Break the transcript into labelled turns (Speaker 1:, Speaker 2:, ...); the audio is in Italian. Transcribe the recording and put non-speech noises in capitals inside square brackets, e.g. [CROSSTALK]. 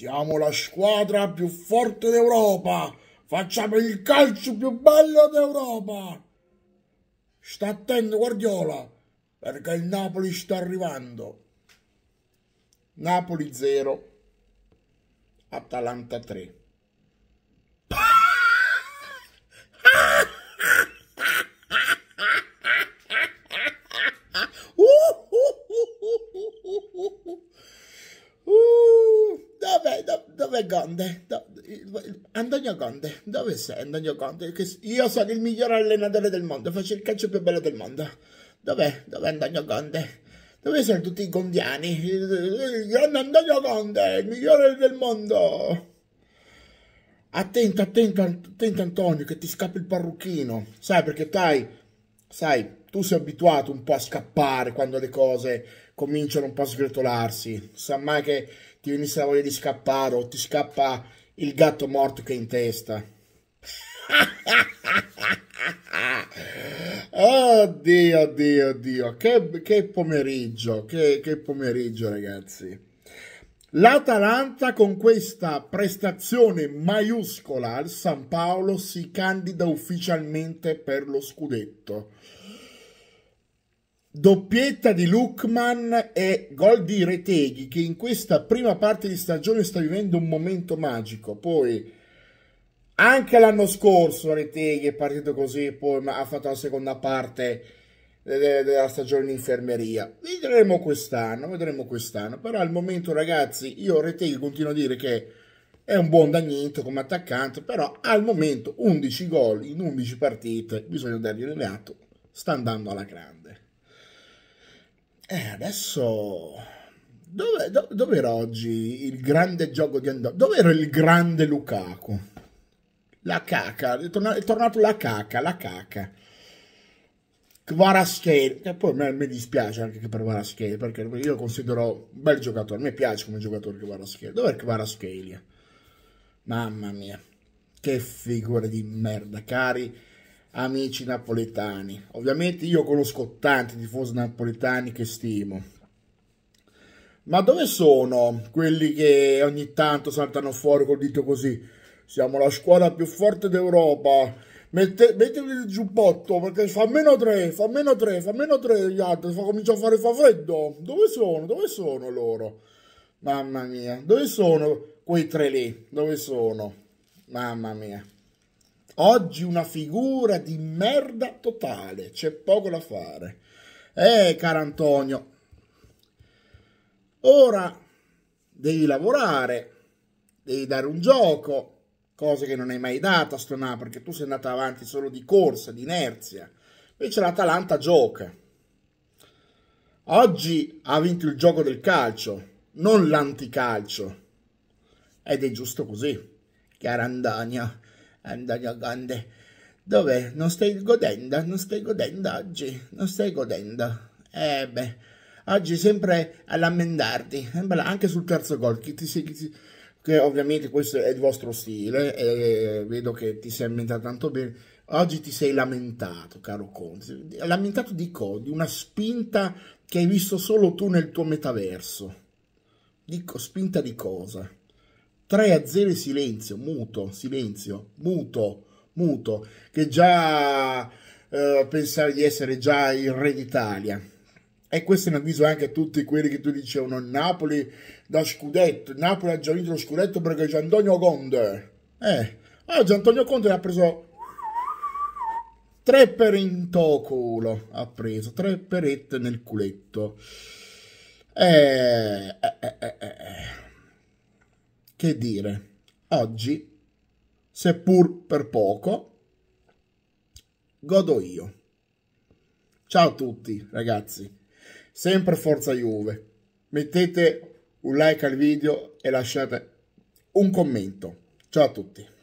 Speaker 1: Siamo la squadra più forte d'Europa. Facciamo il calcio più bello d'Europa. Sta attento Guardiola, perché il Napoli sta arrivando. Napoli 0, Atalanta 3. Conte, do, Antonio Conte, dove sei Antonio Conte? Che io sono il miglior allenatore del mondo, faccio il calcio più bello del mondo. Dov'è? Dov'è Antonio Conte? Dove sono tutti i gondiani? Il grande Antonio Conte, il migliore del mondo! Attento, attento, attento Antonio, che ti scappa il parrucchino. Sai, perché dai, sai, tu sei abituato un po' a scappare quando le cose cominciano un po' a sgretolarsi. Sa mai che ti venisse la voglia di scappare o ti scappa il gatto morto che è in testa. [LAUGHS] oddio, oddio, oddio. Che, che pomeriggio, che, che pomeriggio ragazzi. L'Atalanta con questa prestazione maiuscola al San Paolo si candida ufficialmente per lo scudetto. Doppietta di Lukman e gol di Reteghi che in questa prima parte di stagione sta vivendo un momento magico. Poi anche l'anno scorso Reteghi è partito così, poi ha fatto la seconda parte della stagione in infermeria. Vedremo quest'anno, vedremo quest'anno. Però al momento ragazzi, io Reteghi continuo a dire che è un buon Dagnito come attaccante, però al momento 11 gol in 11 partite, bisogna dargli l'atto, sta andando alla grande. Eh, adesso... Dove, dove, dove, era oggi il grande gioco di Andorra? Dove era il grande Lukaku? La caca, è, torna, è tornato la caca, la caca. Kvaraskelia, che poi me, mi dispiace anche per Kvaraskelia, perché io lo considero un bel giocatore, mi piace come giocatore Kvaraskelia. Dov'è Kvaraskelia? Mamma mia, che figura di merda, cari amici napoletani. Ovviamente io conosco tanti tifosi napoletani che stimo. Ma dove sono quelli che ogni tanto saltano fuori col dito così? Siamo la squadra più forte d'Europa. Mette, mettevi il giubbotto perché fa meno 3, fa meno 3, fa meno 3 gli altri, fa, comincia a fare fa freddo. Dove sono? Dove sono loro? Mamma mia, dove sono quei tre lì? Dove sono? Mamma mia. Oggi una figura di merda totale, c'è poco da fare. Eh, caro Antonio, ora devi lavorare, devi dare un gioco, cosa che non hai mai data a Stonà, perché tu sei andato avanti solo di corsa, di inerzia. Invece l'Atalanta gioca. Oggi ha vinto il gioco del calcio, non l'anticalcio. Ed è giusto così, caro Antonio andare a grande. Dov'è? Non stai godendo? Non stai godendo oggi? Non stai godendo? Eh beh, oggi sempre a lamentarti, eh, anche sul terzo gol, che, ti, che, ti, che ovviamente questo è il vostro stile, e vedo che ti sei ambientato tanto bene. Oggi ti sei lamentato, caro Conte. Lamentato di cosa? Di una spinta che hai visto solo tu nel tuo metaverso. Dico, spinta di cosa? 3 a 0 silenzio, muto, silenzio, muto, muto, che già eh, pensava di essere già il re d'Italia. E questo è un avviso anche a tutti quelli che tu dicevano Napoli da scudetto, Napoli ha già vinto lo scudetto perché c'è Antonio Conte. Eh, oggi Antonio Conte ne ha preso tre per in intoculo, ha preso tre perette nel culetto. Eh, eh, eh, eh. eh che dire, oggi, seppur per poco, godo io. Ciao a tutti ragazzi, sempre Forza Juve, mettete un like al video e lasciate un commento. Ciao a tutti.